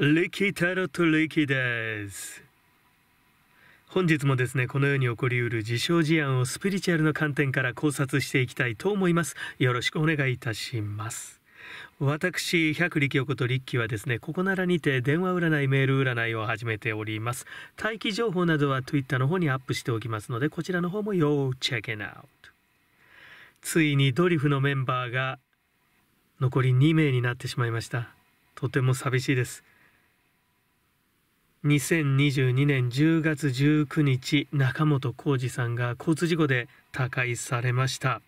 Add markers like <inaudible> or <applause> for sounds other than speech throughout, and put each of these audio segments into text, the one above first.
レキタロットレキです本日もですねこのように起こりうる自傷事案をスピリチュアルの観点から考察していきたいと思いますよろしくお願いいたします私百力横と力ーはですねここならにて電話占いメール占いを始めております待機情報などは Twitter の方にアップしておきますのでこちらの方も要チェックアウトついにドリフのメンバーが残り2名になってしまいましたとても寂しいです2022年10月19日中本浩二さんが交通事故で他界されました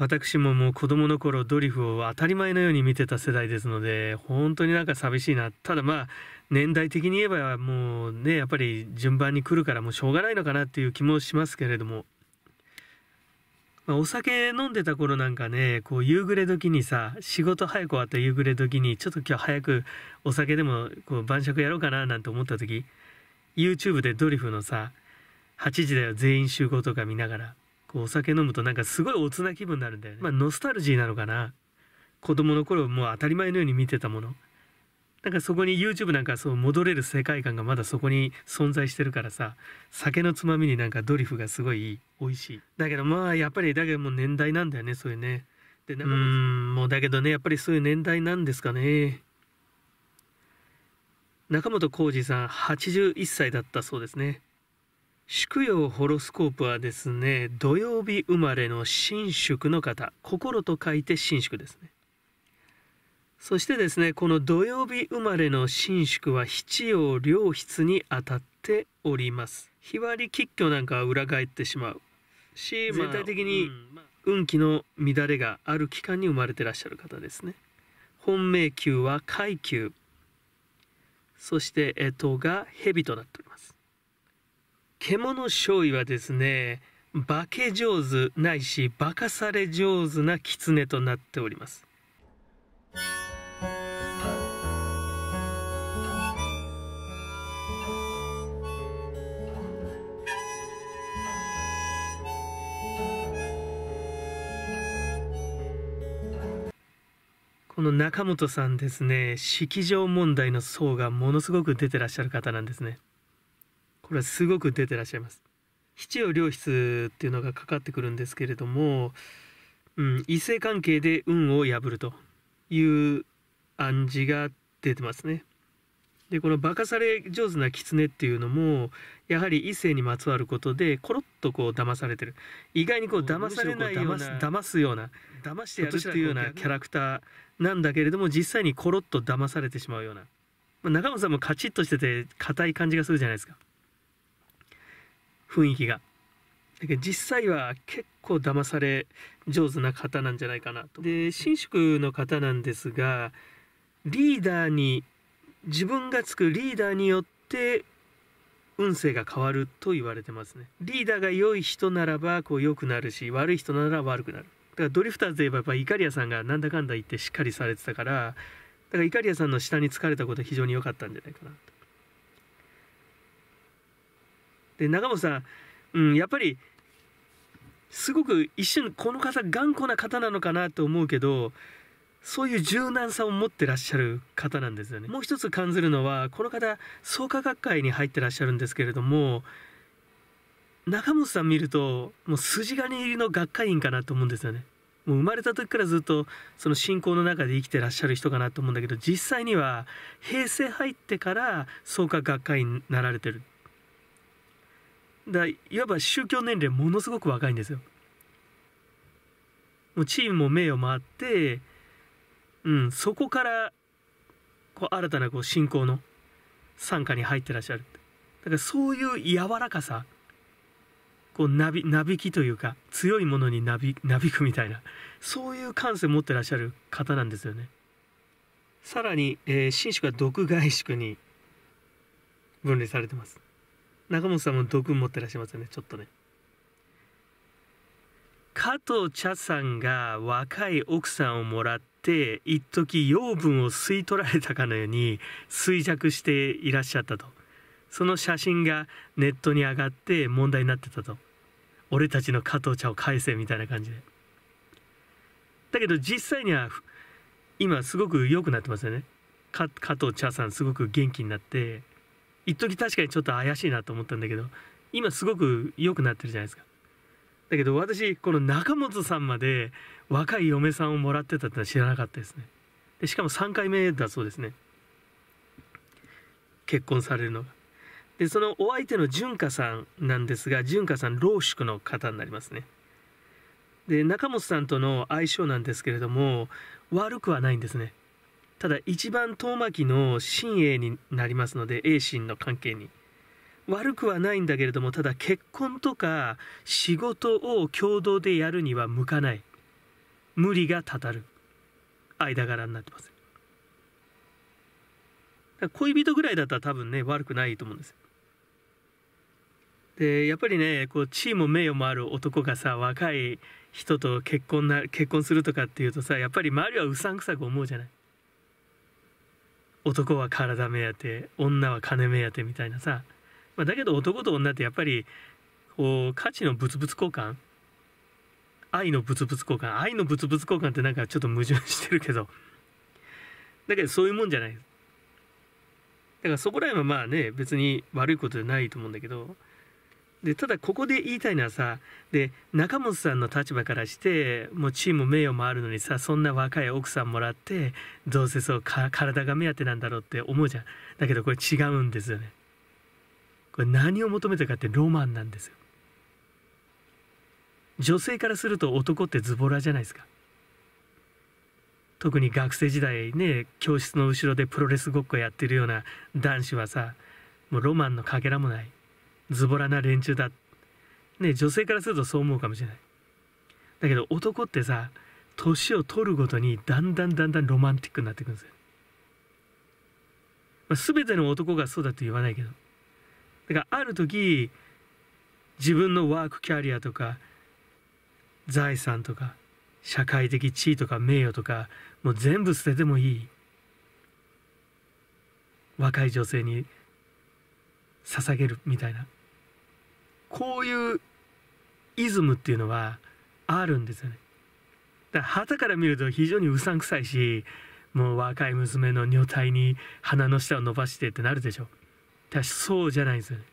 私ももう子供の頃ドリフを当たり前のように見てた世代ですので本当になんか寂しいなただまあ年代的に言えばもうねやっぱり順番に来るからもうしょうがないのかなっていう気もしますけれども、まあ、お酒飲んでた頃なんかねこう夕暮れ時にさ仕事早く終わった夕暮れ時にちょっと今日早くお酒でもこう晩酌やろうかななんて思った時 YouTube でドリフのさ8時だよ全員集合とか見ながらお酒飲むとなんかすごいおつな気分になるんだよねまあノスタルジーなのかな子供の頃もう当たり前のように見てたものなんかそこに YouTube なんかそう戻れる世界観がまだそこに存在してるからさ酒のつまみになんかドリフがすごい美味しいだけどまあやっぱりだけどもう年代なんだよねそういうねでなんかうんもうだけどねやっぱりそういう年代なんですかね中本浩二さん81歳だったそうですね祝陽ホロスコープはですね土曜日生まれの神宿の方心と書いて神宿ですねそしてですねこの土曜日生まれの神宿は七曜良筆に当たっております日割り吉居なんかは裏返ってしまうし、まあ、全体的に運気の乱れがある期間に生まれてらっしゃる方ですね本命宮は階級そして干とが蛇となっております獣醤尉はですね、化け上手ないし化かされ上手な狐となっております。この中本さんですね、式場問題の層がものすごく出てらっしゃる方なんですね。これはすごく出てらっしゃいます。七曜良質っていうのがかかってくるんですけれども、うん、異性関係で運を破るという暗示が出てますね。でこの化かされ上手な狐っていうのもやはり異性にまつわることでコロッとこう騙されてる意外にこう騙されないような騙すような騙してやるっていうようなキャラクターなんだけれども実際にコロッと騙されてしまうような、まあ、中本さんもカチッとしてて硬い感じがするじゃないですか。雰囲気がだけど実際は結構騙され上手な方なんじゃないかなとで新宿の方なんですがリーダーに自分がつくリーダーによって運勢が変わると言われてますねリーダーが良い人ならばこう良くなるし悪い人なら悪くなるだからドリフターズで言えばやっぱイカリアさんがなんだかんだ言ってしっかりされてたからだからイカリアさんの下に疲れたことは非常に良かったんじゃないかなとで長本さん、うん、やっぱりすごく一瞬この方頑固な方なのかなと思うけどそういう柔軟さを持ってらっしゃる方なんですよね。もう一つ感じるのはこの方創価学会に入ってらっしゃるんですけれども中本さん見るともう筋金の学会員かなと思うんですよね。もう生まれた時からずっとその信仰の中で生きてらっしゃる人かなと思うんだけど実際には平成入ってから創価学会になられてるだいわば宗教年齢ものすごく若いんですよもうームも名誉もあってうんそこからこう新たなこう信仰の傘下に入ってらっしゃるだからそういう柔らかさこうなびなびきというか強いものになびなびくみたいなそういう感性持ってらっしゃる方なんですよねさらに、えー、新が毒外宿に分類されてます中本さんも毒持ってらっしゃいますよねちょっとね加藤茶さんが若い奥さんをもらって一時養分を吸い取られたかのように衰弱していらっしゃったとその写真がネットに上がって問題になってたと俺たちの加藤茶を返せみたいな感じでだけど実際には今すごく良くなってますよね加藤茶さんすごく元気になって一時確かにちょっと怪しいなと思ったんだけど今すごく良くなってるじゃないですかだけど私この中本さんまで若い嫁さんをもらってたってのは知らなかったですねでしかも3回目だそうですね結婚されるのがでそのお相手の純香さんなんですが純香さん老宿の方になりますねで中本さんとの相性なんですけれども悪くはないんですねただ一番遠巻きの新鋭になりますので A 心の関係に悪くはないんだけれどもただ結婚とか仕事を共同でやるには向かない無理がたたる間柄になってます恋人ぐらいだったら多分ね悪くないと思うんですでやっぱりねこう地位も名誉もある男がさ若い人と結婚な結婚するとかっていうとさやっぱり周りはうさんくさく思うじゃない男は体目当て女は金目当てみたいなさ、まあ、だけど男と女ってやっぱりこう価値の物々交換愛の物々交換愛の物々交換ってなんかちょっと矛盾してるけどだけどそういうもんじゃないだからそこら辺はまあね別に悪いことじゃないと思うんだけどでただここで言いたいのはさで中本さんの立場からしてもうチーム名誉もあるのにさそんな若い奥さんもらってどうせそう体が目当てなんだろうって思うじゃんだけどこれ違うんですよねこれ何を求めてるかってロマンなんですよ女性からすると男ってズボラじゃないですか特に学生時代ね教室の後ろでプロレスごっこやってるような男子はさもうロマンのかけらもないズボラな連中だね女性からするとそう思うかもしれないだけど男ってさ年を取るごとにだんだんだんだんロマンティックになっていくんですよ、まあ、全ての男がそうだと言わないけどだからある時自分のワークキャリアとか財産とか社会的地位とか名誉とかもう全部捨ててもいい若い女性に捧げるみたいなこういうイズムっていうのはあるんですよね。だから旗から見ると非常にうさんくさいしもう若い娘の女体に鼻の下を伸ばしてってなるでしょ。だそうじゃないんですよね。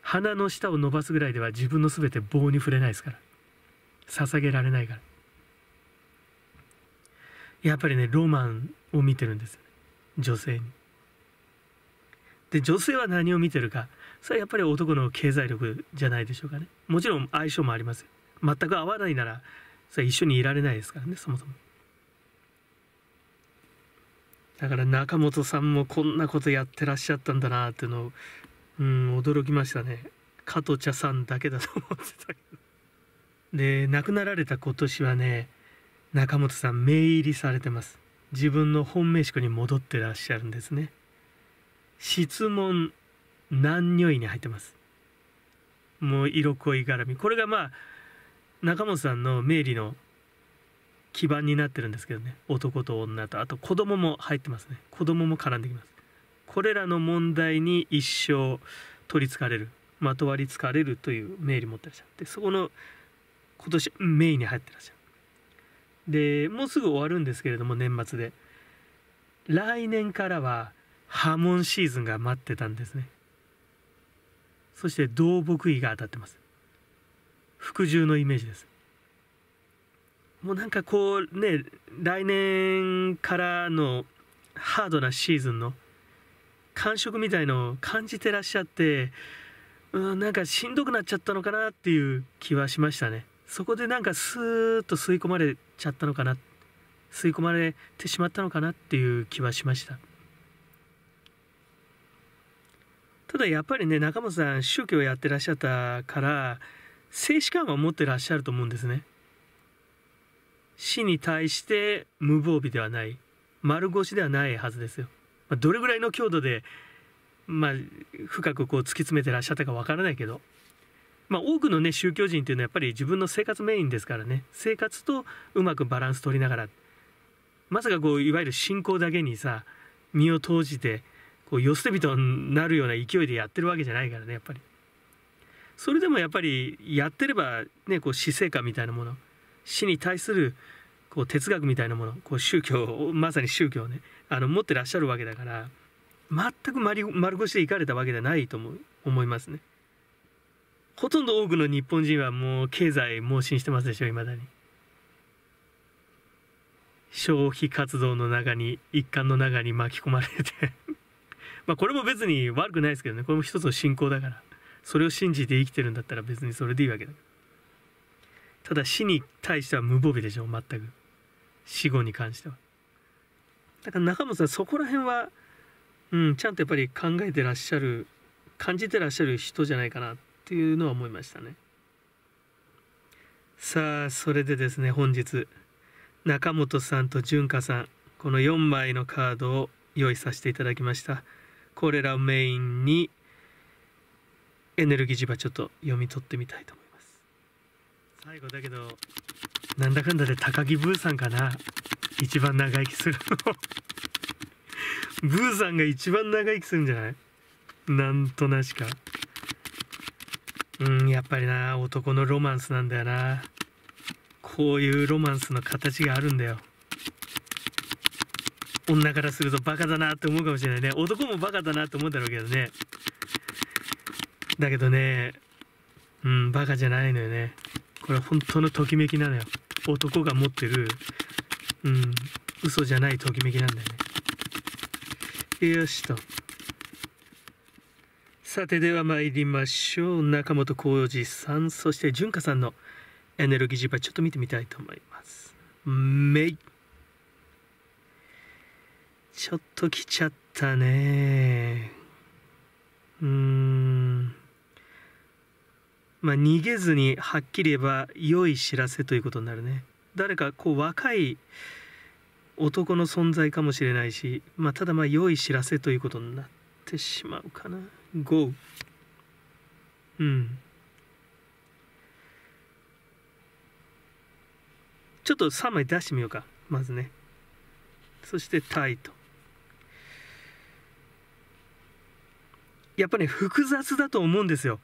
鼻の下を伸ばすぐらいでは自分の全て棒に触れないですから捧げられないからやっぱりねロマンを見てるんですよね女性にで女性は何を見てるかそれはやっぱり男の経済力じゃないでしょうかねもちろん相性もあります全く合わないならそれ一緒にいられないですからねそもそもだから中本さんもこんなことやってらっしゃったんだなっていうのをうん驚きましたね加藤茶さんだけだと思ってたけどで亡くなられた今年はね中本さん名入りされてます自分の本命宿に戻ってらっしゃるんですね質問何如いに入ってますもう色恋絡みこれがまあ中本さんの名利の基盤になってるんですけどね男と女とあと子供も入ってますね子供も絡んできますこれらの問題に一生取りつかれるまとわりつかれるという名利持ってらっしゃってそこの今年メインに入ってらっしゃるでもうすぐ終わるんですけれども年末で来年からは波紋シーズンが待ってたんですねそして動木位が当たってます服従のイメージですもうなんかこうね来年からのハードなシーズンの感触みたいのを感じてらっしゃってうんなんかしんどくなっちゃったのかなっていう気はしましたねそこでなんかスーッと吸い込まれちゃったのかな吸い込まれてしまったのかなっていう気はしましたただやっぱりね中本さん宗教をやってらっしゃったから静止感は持ってらっしゃると思うんですね死に対して無防備ではない丸腰ではないはずですよ、まあ、どれぐらいの強度でまあ、深くこう突き詰めてらっしゃったかわからないけど、まあ、多くのね宗教人っていうのはやっぱり自分の生活メインですからね生活とうまくバランス取りながらまさかこういわゆる信仰だけにさ身を投じてこう世せて人になるような勢いでやってるわけじゃないからねやっぱりそれでもやっぱりやってればねこう死生観みたいなもの死に対するこう哲学みたいなものこう宗教まさに宗教ねあの持ってらっしゃるわけだから全く丸腰で行かれたわけじゃないと思思いますねほとんど多くの日本人はもう経済盲信してますでしょいまだに消費活動の中に一環の中に巻き込まれてまあ、これも別に悪くないですけどねこれも一つの信仰だからそれを信じて生きてるんだったら別にそれでいいわけだただ死に対しては無防備でしょ全く死後に関してはだから中本さんそこら辺はうんちゃんとやっぱり考えてらっしゃる感じてらっしゃる人じゃないかなっていうのは思いましたねさあそれでですね本日中本さんと純香さんこの4枚のカードを用意させていただきました。これらをメインにエネルギー磁場ちょっと読み取ってみたいと思います最後だけどなんだかんだで高木ブーさんかな一番長生きするの <laughs> ブーさんが一番長生きするんじゃないなんとなしかうんやっぱりな男のロマンスなんだよなこういうロマンスの形があるんだよ女からするとバカだなって思うかもしれないね男もバカだなって思うんだろうけどねだけどねうんバカじゃないのよねこれは本当のときめきなのよ男が持ってるうん嘘じゃないときめきなんだよねよしとさてでは参りましょう中本浩二さんそして純香さんのエネルギージーパーちょっと見てみたいと思いますめいちょっと来ちゃったねうーんまあ逃げずにはっきり言えば良い知らせということになるね誰かこう若い男の存在かもしれないし、まあ、ただまあ良い知らせということになってしまうかな GO うんちょっと3枚出してみようかまずねそしてタイとやっぱり、ね、複雑だと思うんですよ。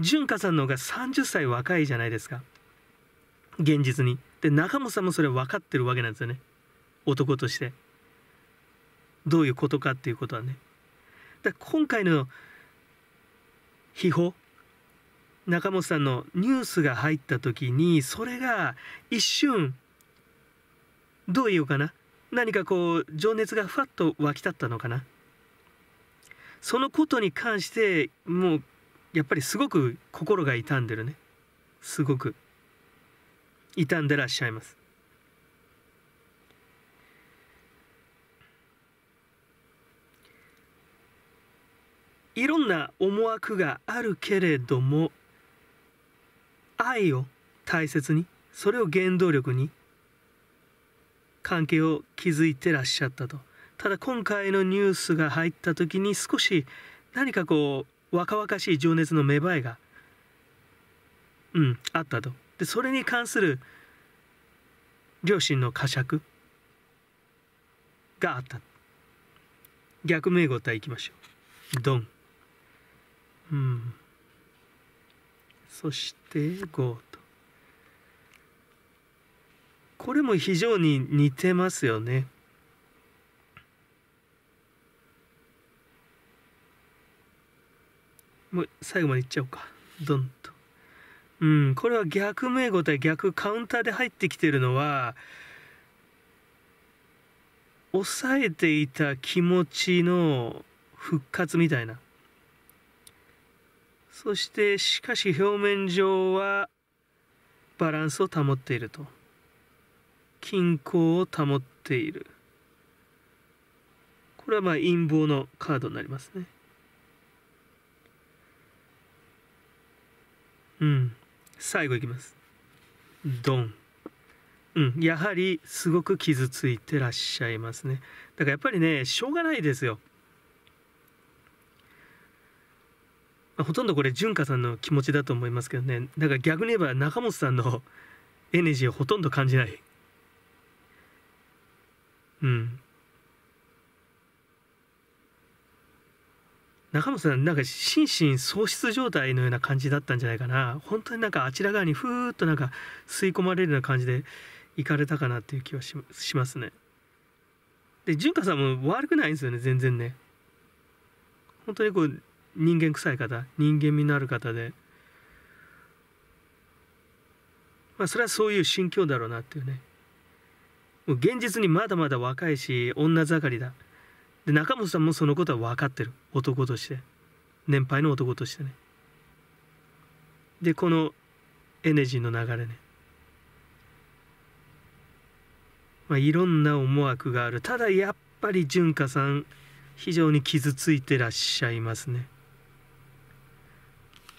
純歌さんの方が30歳若いじゃないですか現実に。で中本さんもそれ分かってるわけなんですよね男として。どういうことかっていうことはね。だ今回の秘宝中本さんのニュースが入った時にそれが一瞬どうおうかな何かこう情熱がふわっと湧き立ったのかなそのことに関してもうやっぱりすごく心が痛んでるねすごく傷んでらっしゃいますいろんな思惑があるけれども愛を大切にそれを原動力に関係を築いてらっしゃったとただ今回のニュースが入った時に少し何かこう若々しい情熱の芽生えが、うん、あったとでそれに関する両親の呵責があった逆名語はいきましょうドンうんそしてゴーとこれも非常に似てますよねもう最後までいっちゃおうかドンとうんこれは逆名語対逆カウンターで入ってきてるのは抑えていた気持ちの復活みたいなそしてしかし表面上はバランスを保っていると均衡を保っているこれはまあ陰謀のカードになりますねうん最後いきますドンうんやはりすごく傷ついてらっしゃいますねだからやっぱりねしょうがないですよほとんどこれ純香さんの気持ちだと思いますけどねだから逆に言えば中本さんの <laughs> エネジーをほとんど感じないうん中本さんなんか心神喪失状態のような感じだったんじゃないかな本当になんかあちら側にふーっとなんか吸い込まれるような感じで行かれたかなっていう気はしますねで純香さんも悪くないんですよね全然ね本当にこう人間臭い方人間味のある方でまあそれはそういう心境だろうなっていうねもう現実にまだまだ若いし女盛りだで中本さんもそのことは分かってる男として年配の男としてねでこのエネジーの流れね、まあ、いろんな思惑があるただやっぱり純香さん非常に傷ついてらっしゃいますね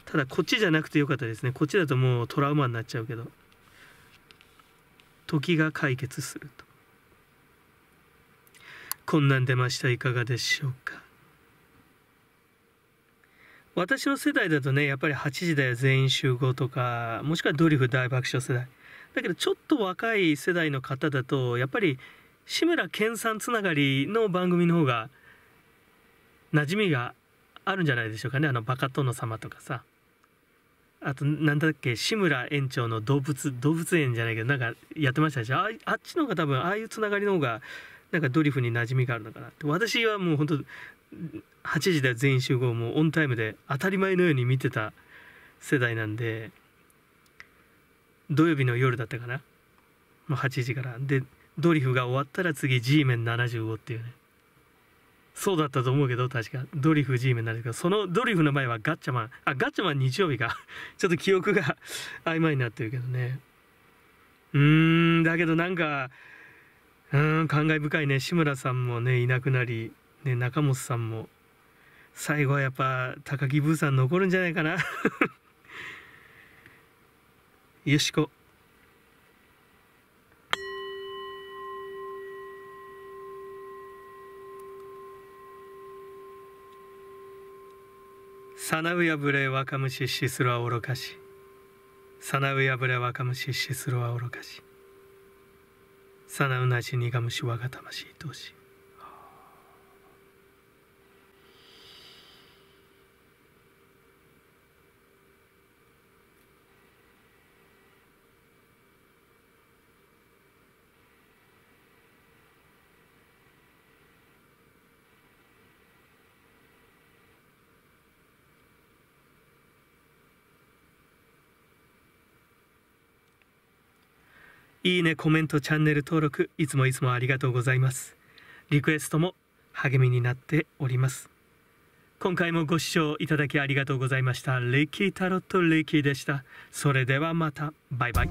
ただこっちじゃなくてよかったですねこっちだともうトラウマになっちゃうけど時が解決するとこんなん出ましたいかがでしょうか私の世代だとねやっぱり8時だよ全員集合とかもしくはドリフ大爆笑世代だけどちょっと若い世代の方だとやっぱり志村けんさんつながりの番組の方が馴染みがあるんじゃないでしょうかねあのバカ殿様とかさあと何だっけ志村園長の動物動物園じゃないけどなんかやってましたしああっちの方が多分ああいうつながりの方がなんかドリフに馴染みがあるのかなって私はもう本当8時で全員集合もオンタイムで当たり前のように見てた世代なんで土曜日の夜だったかな、ま8時からでドリフが終わったら次 G メン75っていうねそうだったと思うけど確かドリフ G メン75そのドリフの前はガッチャマンあガッチャマン日曜日か <laughs> ちょっと記憶が曖昧になってるけどねうーんだけどなんかうん感慨深いね志村さんもねいなくなり、ね、中本さんも最後はやっぱ高木ブーさん残るんじゃないかな <laughs> よしこサナウヤブレ若虫シスロは愚かし。サナウヤブレ若虫シスロは愚かし。さなうなし苦虫我が魂としいいねコメントチャンネル登録いつもいつもありがとうございますリクエストも励みになっております今回もご視聴いただきありがとうございましたレイキータロットレイキーでしたそれではまたバイバイ